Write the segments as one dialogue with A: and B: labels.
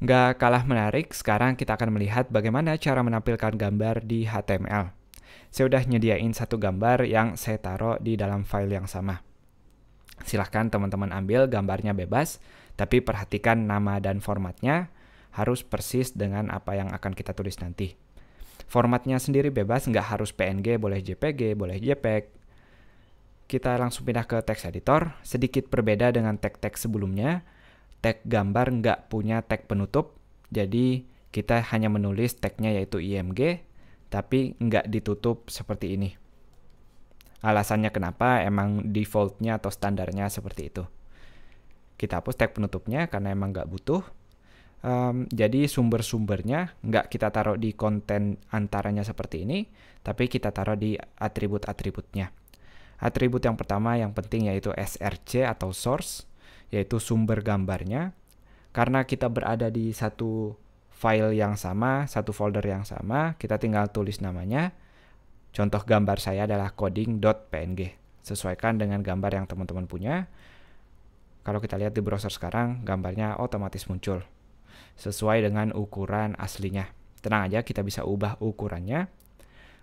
A: Nggak kalah menarik, sekarang kita akan melihat bagaimana cara menampilkan gambar di HTML. Saya udah nyediain satu gambar yang saya taruh di dalam file yang sama. Silahkan teman-teman ambil gambarnya bebas, tapi perhatikan nama dan formatnya harus persis dengan apa yang akan kita tulis nanti. Formatnya sendiri bebas, nggak harus PNG, boleh JPG, boleh JPEG, kita langsung pindah ke text editor, sedikit berbeda dengan tag-tag sebelumnya tag gambar nggak punya tag penutup, jadi kita hanya menulis tagnya yaitu img, tapi nggak ditutup seperti ini. Alasannya kenapa emang defaultnya atau standarnya seperti itu. Kita hapus tag penutupnya karena emang nggak butuh. Um, jadi sumber-sumbernya nggak kita taruh di konten antaranya seperti ini, tapi kita taruh di atribut-atributnya. Atribut yang pertama yang penting yaitu src atau source yaitu sumber gambarnya. Karena kita berada di satu file yang sama, satu folder yang sama, kita tinggal tulis namanya. Contoh gambar saya adalah coding.png. Sesuaikan dengan gambar yang teman-teman punya. Kalau kita lihat di browser sekarang, gambarnya otomatis muncul sesuai dengan ukuran aslinya. Tenang aja, kita bisa ubah ukurannya.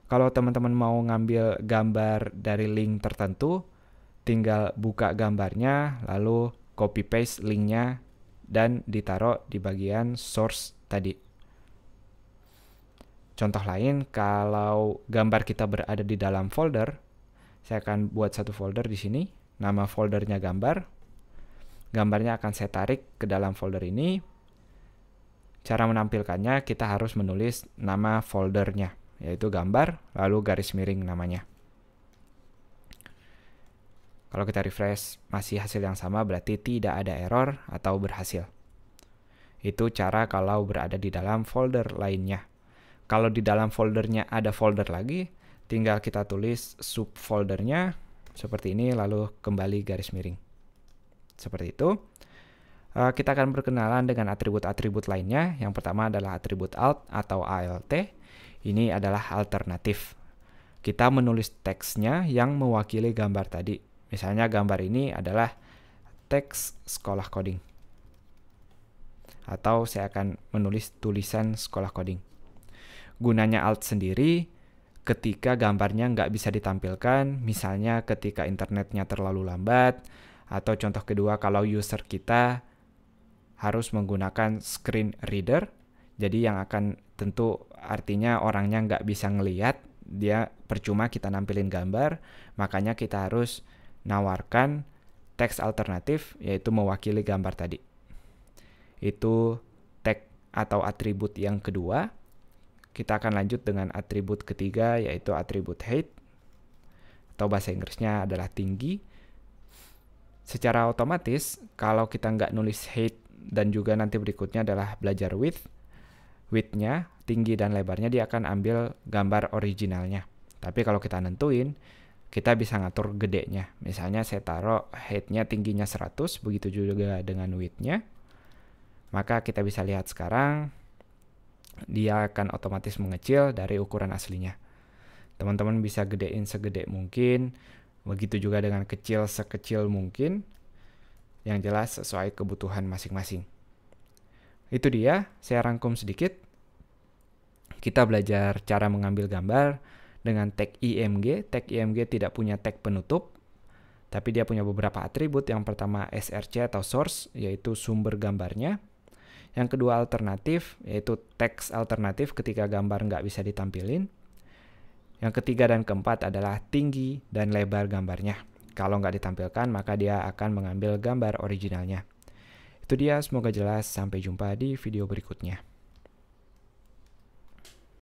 A: Kalau teman-teman mau ngambil gambar dari link tertentu, tinggal buka gambarnya, lalu copy paste linknya dan ditaruh di bagian source tadi. Contoh lain, kalau gambar kita berada di dalam folder, saya akan buat satu folder di sini, nama foldernya gambar. Gambarnya akan saya tarik ke dalam folder ini. Cara menampilkannya, kita harus menulis nama foldernya, yaitu gambar, lalu garis miring namanya. Kalau kita refresh masih hasil yang sama berarti tidak ada error atau berhasil. Itu cara kalau berada di dalam folder lainnya. Kalau di dalam foldernya ada folder lagi, tinggal kita tulis subfoldernya seperti ini lalu kembali garis miring. Seperti itu. Eh, kita akan berkenalan dengan atribut-atribut lainnya. Yang pertama adalah atribut alt atau alt. Ini adalah alternatif. Kita menulis teksnya yang mewakili gambar tadi Misalnya gambar ini adalah teks sekolah coding. Atau saya akan menulis tulisan sekolah coding. Gunanya alt sendiri ketika gambarnya nggak bisa ditampilkan, misalnya ketika internetnya terlalu lambat, atau contoh kedua kalau user kita harus menggunakan screen reader, jadi yang akan tentu artinya orangnya nggak bisa ngeliat, dia percuma kita nampilin gambar, makanya kita harus nawarkan teks alternatif yaitu mewakili gambar tadi. Itu tag atau atribut yang kedua. Kita akan lanjut dengan atribut ketiga yaitu atribut height atau bahasa Inggrisnya adalah tinggi. Secara otomatis kalau kita nggak nulis height dan juga nanti berikutnya adalah belajar width, width-nya, tinggi dan lebarnya dia akan ambil gambar originalnya. Tapi kalau kita nentuin, kita bisa ngatur gedenya. Misalnya saya taruh height-nya tingginya 100, begitu juga dengan width-nya. Maka kita bisa lihat sekarang dia akan otomatis mengecil dari ukuran aslinya. Teman-teman bisa gedein segede mungkin, begitu juga dengan kecil sekecil mungkin. Yang jelas sesuai kebutuhan masing-masing. Itu dia, saya rangkum sedikit. Kita belajar cara mengambil gambar, dengan tag IMG. Tag IMG tidak punya tag penutup, tapi dia punya beberapa atribut. Yang pertama SRC atau source, yaitu sumber gambarnya. Yang kedua alternatif, yaitu teks alternatif ketika gambar nggak bisa ditampilin. Yang ketiga dan keempat adalah tinggi dan lebar gambarnya. Kalau nggak ditampilkan, maka dia akan mengambil gambar originalnya. Itu dia, semoga jelas. Sampai jumpa di video berikutnya.